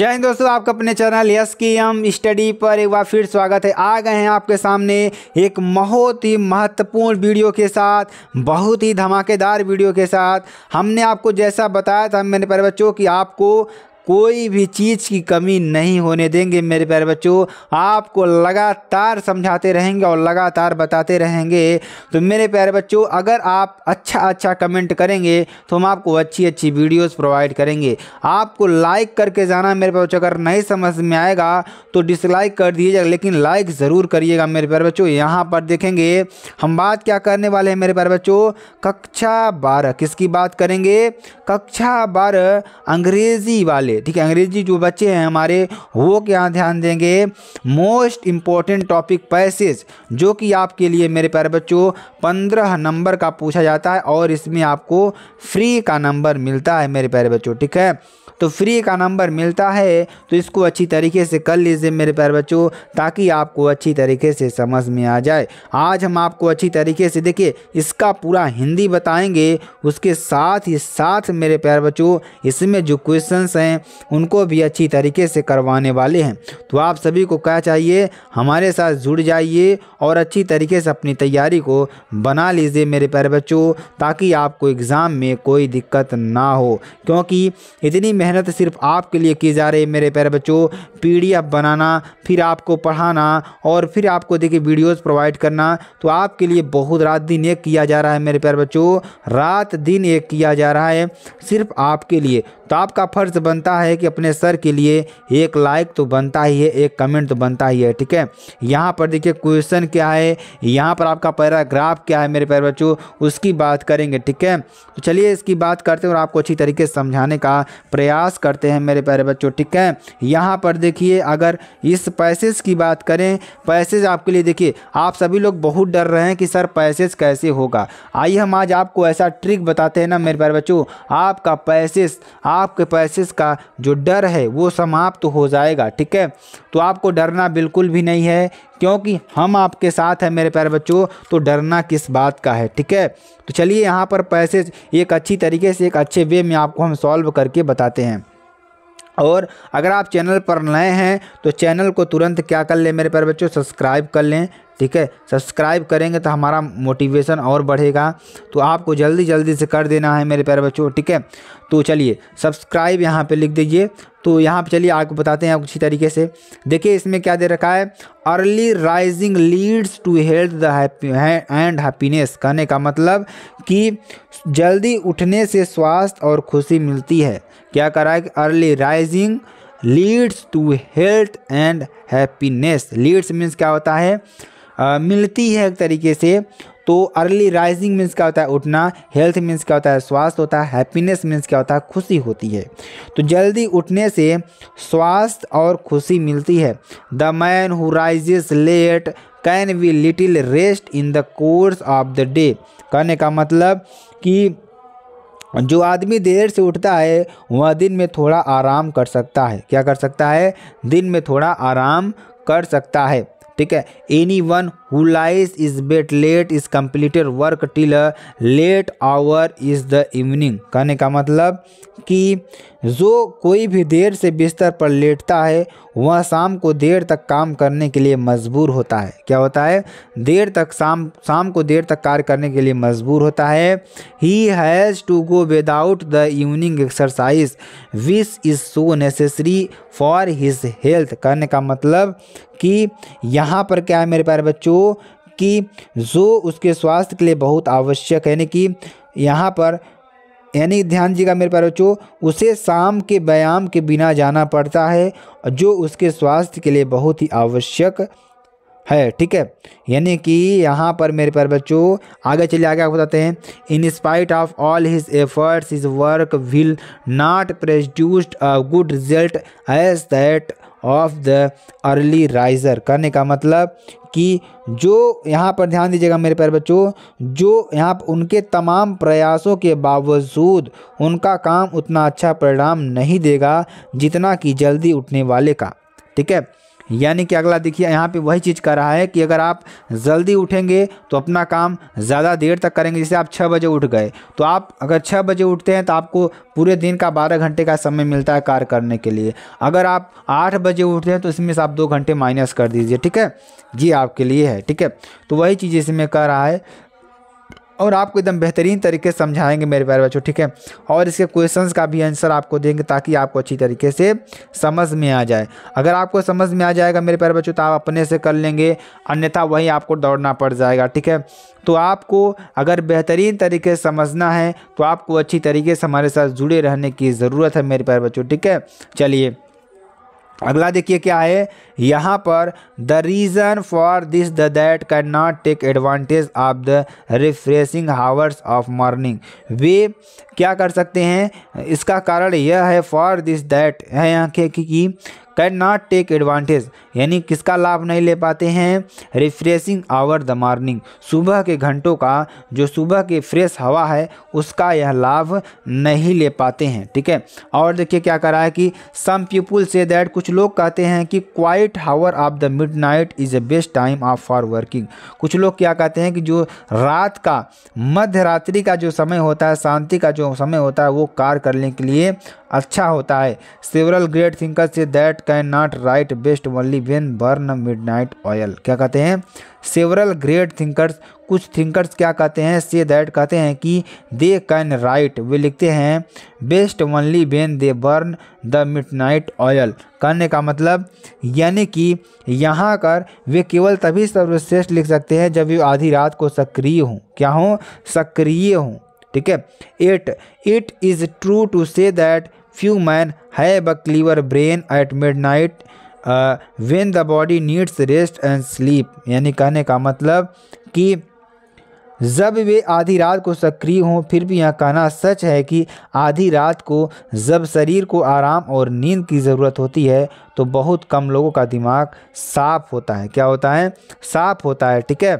जय हिंद दोस्तों आपका अपने channel S K M study पर एक बार फिर स्वागत है आ गए हैं आपके सामने एक बहुत ही महत्वपूर्ण वीडियो के साथ बहुत ही धमाकेदार वीडियो के साथ हमने आपको जैसा बताया था मैंने पर बच्चों कि आपको कोई भी चीज़ की कमी नहीं होने देंगे मेरे प्यारे बच्चों आपको लगातार समझाते रहेंगे और लगातार बताते रहेंगे तो मेरे प्यारे बच्चों अगर आप अच्छा अच्छा कमेंट करेंगे तो हम आपको अच्छी अच्छी वीडियोस प्रोवाइड करेंगे आपको लाइक करके जाना मेरे प्यारे बच्चों अगर नहीं समझ में आएगा तो डिसलाइक कर दीजिएगा लेकिन लाइक ज़रूर करिएगा मेरे प्यारे बच्चों यहाँ पर देखेंगे हम बात क्या करने वाले हैं मेरे प्यारे बच्चों कक्षा बारह किसकी बात करेंगे कक्षा बारह अंग्रेज़ी वाले पहले ठीक है अंग्रेजी जो बच्चे हैं हमारे वो क्या ध्यान देंगे मोस्ट इम्पॉर्टेंट टॉपिक पैसेज जो कि आपके लिए मेरे प्यारे बच्चों पंद्रह नंबर का पूछा जाता है और इसमें आपको फ्री का नंबर मिलता है मेरे प्यारे बच्चों ठीक है तो फ्री का नंबर मिलता है तो इसको अच्छी तरीके से कर लीजिए मेरे प्यार बच्चों ताकि आपको अच्छी तरीके से समझ में आ जाए आज हम आपको अच्छी तरीके से देखिए इसका पूरा हिंदी बताएंगे उसके साथ ही साथ मेरे प्यार बच्चों इसमें जो क्वेश्चंस हैं उनको भी अच्छी तरीके से करवाने वाले हैं तो आप सभी को क्या चाहिए हमारे साथ जुड़ जाइए और अच्छी तरीके से अपनी तैयारी को बना लीजिए मेरे प्यार बच्चों ताकि आपको एग्ज़ाम में कोई दिक्कत ना हो क्योंकि इतनी मेहनत सिर्फ आपके लिए की जा रही है मेरे प्यारे बच्चों पी बनाना फिर आपको पढ़ाना और फिर आपको देखिए वीडियोज़ प्रोवाइड करना तो आपके लिए बहुत रात दिन एक किया जा रहा है मेरे प्यारे बच्चों रात दिन एक किया जा रहा है सिर्फ आपके लिए तो आपका फ़र्ज बनता है कि अपने सर के लिए एक लाइक तो बनता ही है एक कमेंट तो बनता ही है ठीक है यहाँ पर देखिए क्वेश्चन क्या है यहाँ पर आपका पैराग्राफ क्या है मेरे प्यारे बच्चों उसकी बात करेंगे ठीक है तो चलिए इसकी बात करते हैं और आपको अच्छी तरीके से समझाने का प्रयास करते हैं मेरे प्यारे बच्चों ठीक है यहाँ पर देखिए अगर इस पैसेज की बात करें पैसेज आपके लिए देखिए आप सभी लोग बहुत डर रहे हैं कि सर पैसेज कैसे होगा आइए हम आज आपको ऐसा ट्रिक बताते हैं ना मेरे प्यारे बच्चों आपका पैसेज आप आपके पैसे का जो डर है वो समाप्त तो हो जाएगा ठीक है तो आपको डरना बिल्कुल भी नहीं है क्योंकि हम आपके साथ हैं मेरे प्यारे बच्चों तो डरना किस बात का है ठीक है तो चलिए यहाँ पर पैसे एक अच्छी तरीके से एक अच्छे वे में आपको हम सॉल्व करके बताते हैं और अगर आप चैनल पर नए हैं तो चैनल को तुरंत क्या कर लें मेरे प्यारे बच्चों सब्सक्राइब कर लें ठीक है सब्सक्राइब करेंगे तो हमारा मोटिवेशन और बढ़ेगा तो आपको जल्दी जल्दी से कर देना है मेरे प्यारे बच्चों ठीक है तो चलिए सब्सक्राइब यहाँ पे लिख दीजिए तो यहाँ पे चलिए आपको बताते हैं आपको अच्छी तरीके से देखिए इसमें क्या दे रखा है early rising leads to health the and happiness कहने का मतलब कि जल्दी उठने से स्वास्थ्य और खुशी मिलती है क्या करा है early rising leads to health and happiness leads means क्या होता है आ, मिलती है एक तरीके से तो अर्ली राइजिंग मीन्स क्या होता है उठना हेल्थ मीन्स क्या होता है स्वास्थ्य होता है हैप्पीनेस मीन्स क्या होता है खुशी होती है तो जल्दी उठने से स्वास्थ्य और खुशी मिलती है the man who rises late can we little rest in the course of the day कहने का मतलब कि जो आदमी देर से उठता है वह दिन में थोड़ा आराम कर सकता है क्या कर सकता है दिन में थोड़ा आराम कर सकता है ठीक है any one who lies is bet late is completed work till late hour is the evening कहने का मतलब कि जो कोई भी देर से बिस्तर पर लेटता है वह शाम को देर तक काम करने के लिए मजबूर होता है क्या होता है देर तक शाम शाम को देर तक कार्य करने के लिए मजबूर होता है he has to go without the evening exercise which is so necessary for his health कहने का मतलब कि यहाँ पर क्या है मेरे प्यारे बच्चों जो कि जो उसके स्वास्थ्य के लिए बहुत आवश्यक है यानी कि यहाँ पर यानी ध्यान का मेरे पैर बच्चों उसे शाम के व्यायाम के बिना जाना पड़ता है जो उसके स्वास्थ्य के लिए बहुत ही आवश्यक है ठीक है यानी कि यहाँ पर मेरे पैर बच्चों आगे चलिए आगे आप बताते हैं in spite of all his efforts his work will not produced a good result as that of the early riser करने का मतलब कि जो यहाँ पर ध्यान दीजिएगा मेरे प्यारे बच्चों जो यहाँ उनके तमाम प्रयासों के बावजूद उनका काम उतना अच्छा परिणाम नहीं देगा जितना कि जल्दी उठने वाले का ठीक है यानी कि अगला देखिए यहाँ पे वही चीज़ कर रहा है कि अगर आप जल्दी उठेंगे तो अपना काम ज़्यादा देर तक करेंगे जैसे आप छः बजे उठ गए तो आप अगर छः बजे उठते हैं तो आपको पूरे दिन का बारह घंटे का समय मिलता है कार्य करने के लिए अगर आप आठ बजे उठते हैं तो इसमें से आप दो घंटे माइनस कर दीजिए ठीक है ये आपके लिए है ठीक है तो वही चीज़ इसमें कह रहा है और आपको एकदम बेहतरीन तरीके से समझाएंगे मेरे प्यारे बच्चों ठीक है और इसके क्वेश्चन का भी आंसर आपको देंगे ताकि आपको अच्छी तरीके से समझ में आ जाए अगर आपको समझ में आ जाएगा मेरे प्यारे बच्चों तो आप अपने से कर लेंगे अन्यथा वही आपको दौड़ना पड़ जाएगा ठीक है तो आपको अगर बेहतरीन तरीके से समझना है तो आपको अच्छी तरीके से हमारे साथ जुड़े रहने की ज़रूरत है मेरे प्यारे बच्चों ठीक है चलिए अगला देखिए क्या है यहाँ पर the reason for this the that can not take advantage of the refreshing hours of morning वे क्या कर सकते हैं इसका कारण यह है फॉर दिस दैट है यहाँ के कि कैन नॉट टेक एडवांटेज यानी किसका लाभ नहीं ले पाते हैं रिफ्रेशिंग आवर द मॉर्निंग सुबह के घंटों का जो सुबह के फ्रेश हवा है उसका यह लाभ नहीं ले पाते हैं ठीक है और देखिए क्या करा है कि सम पीपुल से दैट कुछ लोग कहते हैं कि quite hour of the mid night is a best time of for working कुछ लोग क्या कहते हैं कि जो रात का मध्य रात्रि का जो समय होता है शांति का जो समय होता है वो कार्य करने के लिए अच्छा होता है several great thinkers say that can not write best only when burn mid night oil क्या कहते हैं सेवरल ग्रेट थिंकर्स कुछ थिंकर्स क्या कहते हैं से दैट कहते हैं कि दे कैन राइट वे लिखते हैं best only when they burn the mid night oil कहने का मतलब यानी कि यहाँ कर वे केवल तभी सर्वश्रेष्ठ लिख सकते हैं जब वे आधी रात को सक्रिय हों क्या हों सक्रिय हों ठीक है at it is true to say that few men have a clever brain at mid night when the body needs rest and sleep यानी कहने का मतलब कि जब वे आधी रात को सक्रिय हों फिर भी यह कहना सच है कि आधी रात को जब शरीर को आराम और नींद की ज़रूरत होती है तो बहुत कम लोगों का दिमाग साफ होता है क्या होता है साफ होता है ठीक है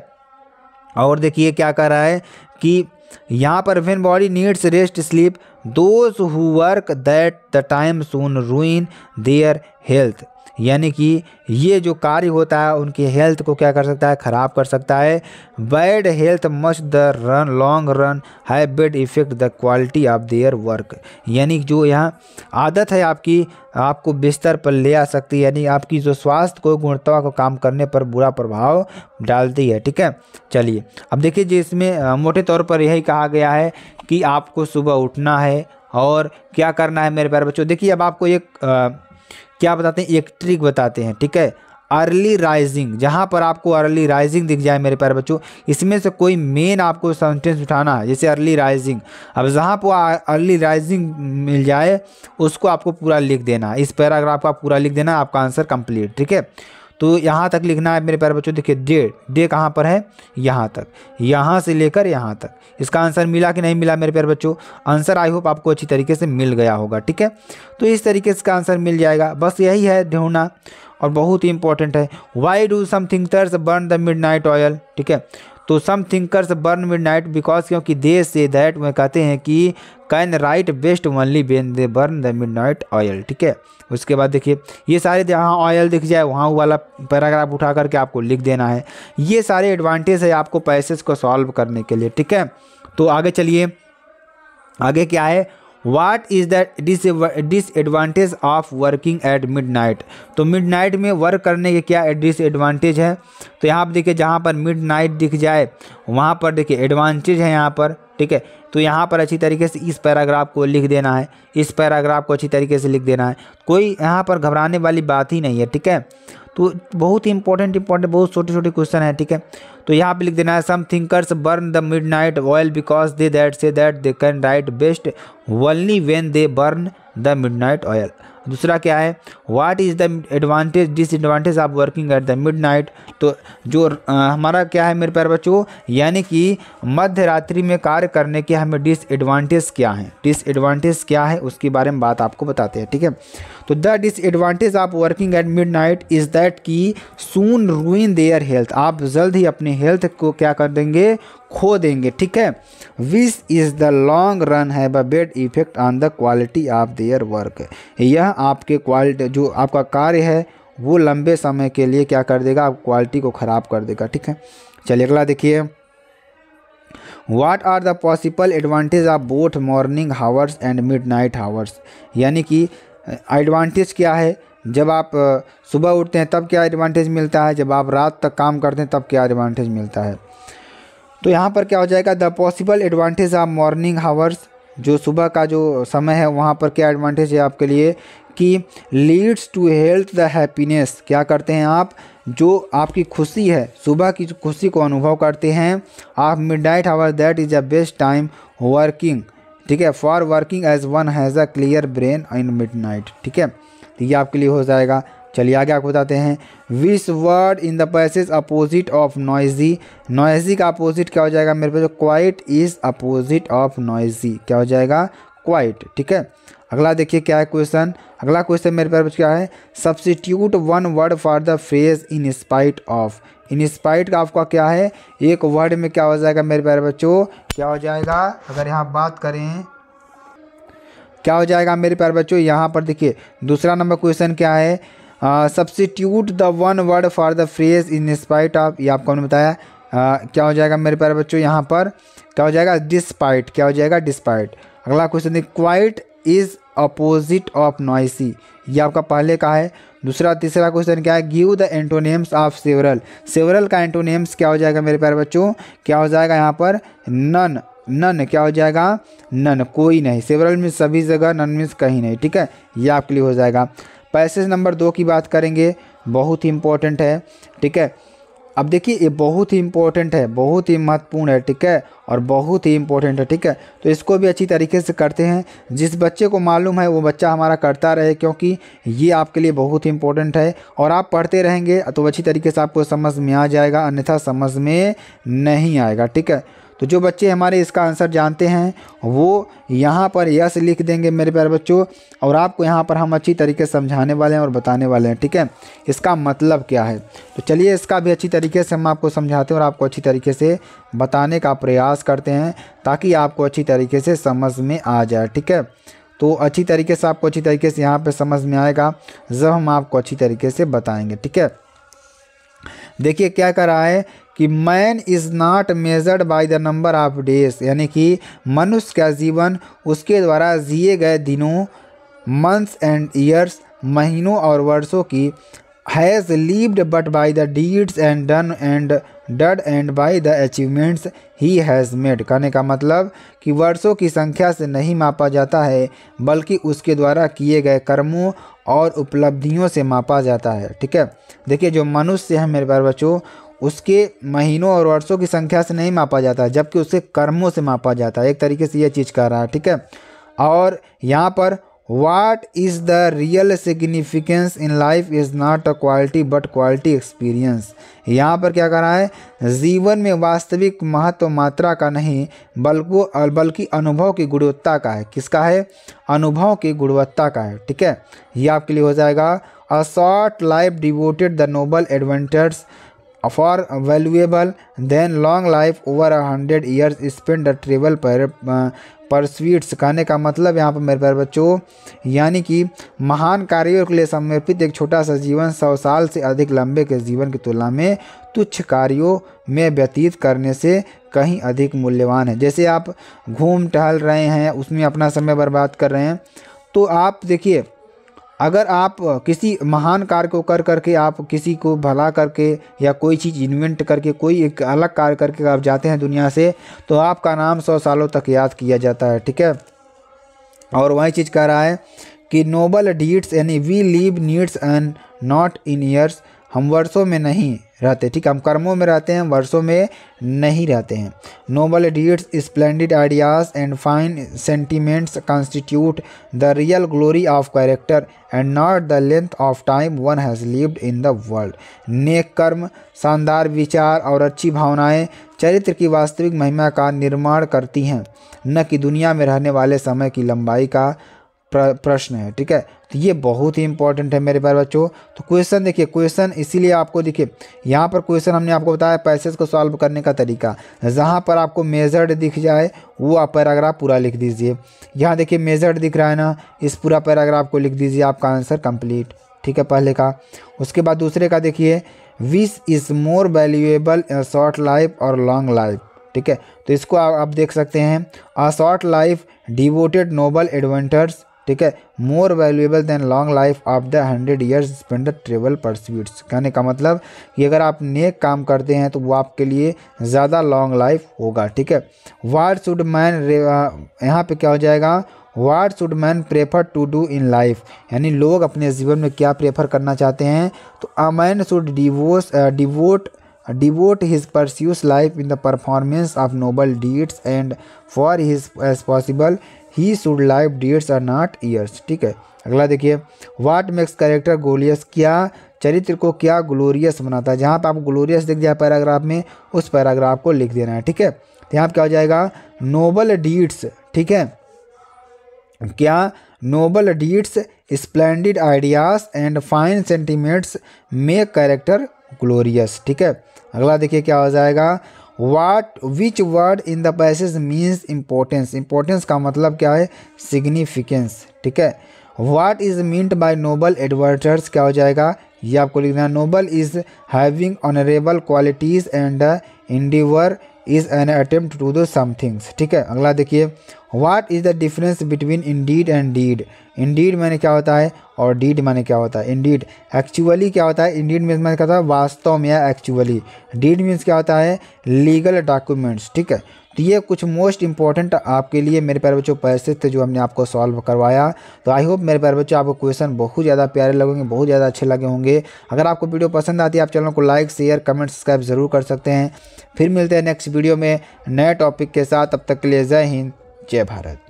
और देखिए क्या कह रहा है कि यहाँ पर when body needs rest sleep those who work that the time soon ruin their health यानी कि ये जो कार्य होता है उनकी हेल्थ को क्या कर सकता है ख़राब कर सकता है bad health must the run long run है bad effect the quality of their work यानी जो यहाँ आदत है आपकी आपको बिस्तर पर ले आ सकती है यानी आपकी जो स्वास्थ्य को गुणवत्ता को काम करने पर बुरा प्रभाव डालती है ठीक है चलिए अब देखिए जिसमें मोटे तौर पर यही कहा गया है कि आपको सुबह उठना है और क्या करना है मेरे प्यारे बच्चों देखिए अब आपको एक क्या बताते हैं एक ट्रिक बताते हैं ठीक है अर्ली राइजिंग जहाँ पर आपको अर्ली राइजिंग दिख जाए मेरे प्यारे बच्चों इसमें से कोई मेन आपको सेंटेंस उठाना है जैसे अर्ली राइजिंग अब जहाँ पर अर्ली राइजिंग मिल जाए उसको आपको पूरा लिख देना इस पैराग्राफ का पूरा लिख देना आपका आंसर कंप्लीट ठीक है तो यहाँ तक लिखना है मेरे प्यारे बच्चों देखिए डेढ़ डे कहाँ पर है यहाँ तक यहाँ से लेकर यहाँ तक इसका आंसर मिला कि नहीं मिला मेरे प्यारे बच्चों आंसर आई होप आपको अच्छी तरीके से मिल गया होगा ठीक है तो इस तरीके से इसका आंसर मिल जाएगा बस यही है ढूंढना और बहुत ही इंपॉर्टेंट है why do something thus burn the mid night oil ठीक है तो some thinkers burn mid night because क्योंकि दे से दैट में कहते हैं कि can write best only when they burn the mid night oil ठीक है उसके बाद देखिए ये सारे जहाँ ऑयल दिख जाए वहाँ वाला पैराग्राफ उठा करके आपको लिख देना है ये सारे एडवांटेज है आपको पैसेज को सॉल्व करने के लिए ठीक है तो आगे चलिए आगे क्या है what is the disadvantage of working at midnight तो मिडनाइट में वर्क करने के क्या डिसएडवांटेज है तो यहाँ पर देखिए जहाँ पर मिडनाइट दिख जाए वहाँ पर देखिए एडवांटेज है यहाँ पर ठीक है तो यहाँ पर अच्छी तरीके से इस पैराग्राफ को लिख देना है इस पैराग्राफ को अच्छी तरीके से लिख देना है कोई यहाँ पर घबराने वाली बात ही नहीं है ठीक है तो बहुत ही इंपॉर्टेंट इंपॉर्टेंट बहुत छोटे छोटे क्वेश्चन है ठीक है तो यहाँ पे लिख देना है some thinkers burn the mid night oil because they that say that they can write best only when they burn the mid night oil दूसरा क्या है what is the advantage disadvantage of working at the midnight तो जो आ, हमारा क्या है मेरे प्यार बच्चों यानी कि मध्य रात्रि में कार्य करने के हमें डिसएडवांटेज क्या हैं डिसएडवांटेज क्या है उसके बारे में बात आपको बताते हैं ठीक है तो the disadvantage of working at mid night is that कि सून रूइन देयर हेल्थ आप जल्द ही अपने हेल्थ को क्या कर देंगे खो देंगे ठीक है this is the long run have a bad effect on the quality of their work यह आपके क्वालिटी जो आपका कार्य है वो लंबे समय के लिए क्या कर देगा आप क्वालिटी को ख़राब कर देगा ठीक है चलिए अगला देखिए what are the possible advantage of both morning hours and midnight hours यानी कि एडवांटेज क्या है जब आप सुबह उठते हैं तब क्या एडवांटेज मिलता है जब आप रात तक काम करते हैं तब क्या एडवांटेज मिलता है तो यहाँ पर क्या हो जाएगा the possible advantage of morning hours जो सुबह का जो समय है वहाँ पर क्या एडवांटेज है आपके लिए कि leads to health the happiness क्या करते हैं आप जो आपकी खुशी है सुबह की खुशी को अनुभव करते हैं आप midnight hour that is a best time working ठीक है for working as one has a clear brain in midnight ठीक है तो ये आपके लिए हो जाएगा चलिए आगे आपको बताते हैं this word in the passage opposite of noisy noisy का अपोजिट क्या हो जाएगा मेरे पास quiet is opposite of noisy क्या हो जाएगा क्वाइट ठीक है अगला देखिए क्या है क्वेश्चन अगला क्वेश्चन मेरे पास क्या है substitute one word for the phrase in spite of in spite का आपका क्या है एक वर्ड में क्या हो जाएगा मेरे प्यारे बच्चों क्या हो जाएगा अगर यहाँ बात करें क्या हो जाएगा मेरे प्यारे बच्चों यहाँ पर देखिए दूसरा नंबर क्वेश्चन क्या है substitute the one word for the phrase in spite of ये आपको हमने बताया uh, क्या हो जाएगा मेरे प्यारे बच्चों यहाँ पर क्या हो जाएगा डिस्पाइट क्या हो जाएगा डिस्पाइट अगला question quiet is opposite of noisy ये आपका पहले का है दूसरा तीसरा क्वेश्चन क्या है give the antonyms of several several का एंटोनेम्स क्या हो जाएगा मेरे प्यारे बच्चों क्या हो जाएगा यहाँ पर नन नन क्या हो जाएगा नन कोई नहीं सेवरल मीन्स सभी जगह नन मीन्स कहीं नहीं ठीक है ये आपके लिए हो जाएगा पैसेज नंबर दो की बात करेंगे बहुत ही इंपॉर्टेंट है ठीक है अब देखिए ये बहुत ही इंपॉर्टेंट है बहुत ही महत्वपूर्ण है ठीक है और बहुत ही इंपॉर्टेंट है ठीक है तो इसको भी अच्छी तरीके से करते हैं जिस बच्चे को मालूम है वो बच्चा हमारा करता रहे क्योंकि ये आपके लिए बहुत ही इंपॉर्टेंट है और आप पढ़ते रहेंगे तो अच्छी तरीके से आपको समझ में आ जाएगा अन्यथा समझ में नहीं आएगा ठीक है तो जो बच्चे हमारे इसका आंसर जानते हैं वो यहाँ पर यस लिख देंगे मेरे प्यारे बच्चों और आपको यहाँ पर हम अच्छी तरीके से समझाने वाले हैं और बताने वाले हैं ठीक है इसका मतलब क्या है तो चलिए इसका भी अच्छी तरीके से हम आपको समझाते हैं और आपको अच्छी तरीके से बताने का प्रयास करते हैं ताकि आपको अच्छी तरीके से समझ में आ जाए ठीक है तो अच्छी तरीके से आपको अच्छी तरीके से यहाँ पर समझ में आएगा जब हम आपको अच्छी तरीके से बताएंगे ठीक है देखिए क्या कर रहा है कि man is not measured by the number of days यानी कि मनुष्य का जीवन उसके द्वारा जिए गए दिनों मंथ्स एंड ईयर्स महीनों और वर्षों की has lived but by the deeds and done and dud and by the achievements he has made कहने का मतलब कि वर्षों की संख्या से नहीं मापा जाता है बल्कि उसके द्वारा किए गए कर्मों और उपलब्धियों से मापा जाता है ठीक है देखिए जो मनुष्य है मेरे बार बच्चों उसके महीनों और वर्षों की संख्या से नहीं मापा जाता जबकि उसके कर्मों से मापा जाता है एक तरीके से यह चीज़ कह रहा है ठीक है और यहाँ पर what is the real significance in life is not a quality but quality experience यहाँ पर क्या कह रहा है जीवन में वास्तविक महत्व मात्रा का नहीं बल्कि बल्कि अनुभव की गुणवत्ता का है किसका है अनुभव की गुणवत्ता का है ठीक है ये आपके लिए हो जाएगा a short life devoted the noble adventures for valuable then long life over hundred years spend spent travel travel pursuits uh, कहने का मतलब यहाँ पर मेरे प्यार बच्चों यानी कि महान कार्यों के लिए समर्पित एक छोटा सा जीवन सौ साल से अधिक लंबे के जीवन की तुलना में तुच्छ कार्यों में व्यतीत करने से कहीं अधिक मूल्यवान है जैसे आप घूम टहल रहे हैं उसमें अपना समय बर्बाद कर रहे हैं तो आप देखिए अगर आप किसी महान कार्य को कर करके आप किसी को भला करके या कोई चीज़ इन्वेंट करके कोई एक अलग कार्य करके आप जाते हैं दुनिया से तो आपका नाम सौ सालों तक याद किया जाता है ठीक है और वही चीज़ कह रहा है कि नोबल डीड्स यानी we live needs and not in years हम वर्षों में नहीं रहते ठीक है हम कर्मों में रहते हैं वर्षों में नहीं रहते हैं noble deeds splendid ideas and fine sentiments constitute the real glory of character and not the length of time one has lived in the world नेक कर्म शानदार विचार और अच्छी भावनाएं चरित्र की वास्तविक महिमा का निर्माण करती हैं न कि दुनिया में रहने वाले समय की लंबाई का प्रश्न है ठीक है तो ये बहुत ही इंपॉर्टेंट है मेरे बार बच्चों तो क्वेश्चन देखिए क्वेश्चन इसीलिए आपको देखिए यहाँ पर क्वेश्चन हमने आपको बताया पैसेज को सॉल्व करने का तरीका जहाँ पर आपको मेजर्ड दिख जाए वो आप पैराग्राफ पूरा लिख दीजिए यहाँ देखिए मेजर्ड दिख रहा है ना इस पूरा पैराग्राफ को लिख दीजिए आपका आंसर कंप्लीट ठीक है पहले का उसके बाद दूसरे का देखिए this is more valuable short life और लॉन्ग लाइफ ठीक है तो इसको आप देख सकते हैं a short life devoted noble adventures ठीक है more valuable then long life of the hundred years spend the travel pursuits कहने का मतलब कि अगर आप नेक काम करते हैं तो वो आपके लिए ज़्यादा लॉन्ग लाइफ होगा ठीक है वाट शुड मैन यहाँ पे क्या हो जाएगा what should man prefer to do in life यानी लोग अपने जीवन में क्या प्रेफर करना चाहते हैं तो a man should devote devote devote his pursues life in the performance of noble deeds and for his age possible he should live deeds are not years ठीक है अगला देखिए वाट मेक्स कैरेक्टर गोलियस क्या चरित्र को क्या ग्लोरियस बनाता है जहाँ पर आप ग्लोरियस देख दिया पैराग्राफ में उस पैराग्राफ को लिख देना है ठीक है तो यहाँ पर क्या हो जाएगा नोबल डीड्स ठीक है क्या noble deeds splendid ideas and fine sentiments make character glorious ठीक है अगला देखिए क्या हो जाएगा what which word in the passage means importance importance का मतलब क्या है सिग्निफिकेंस ठीक है what is meant by noble endeavours क्या हो जाएगा ये आपको लिखना है noble is having honourable qualities and endeavour is an attempt to do some things ठीक है अगला देखिए what is the difference between in deed and deed in deed मैंने क्या होता है और डीड मैंने क्या होता है इन डीड एक्चुअली क्या होता है इन डीड मीन्स मैंने कहा है वास्तव में या एक्चुअली डीड मीन्स क्या होता है लीगल डॉक्यूमेंट्स ठीक है तो ये कुछ मोस्ट इंपॉर्टेंट आपके लिए मेरे प्यारे बच्चों पैसेज थे जो हमने आपको सॉल्व करवाया तो आई होप मेरे प्यारे बच्चों आपको क्वेश्चन बहुत ज़्यादा प्यारे लगेंगे बहुत ज़्यादा अच्छे लगे होंगे अगर आपको वीडियो पसंद आती है आप चैनल को लाइक शेयर कमेंट सब्सक्राइब ज़रूर कर सकते हैं फिर मिलते हैं नेक्स्ट वीडियो में नए टॉपिक के साथ अब तक के लिए जय हिंद जय भारत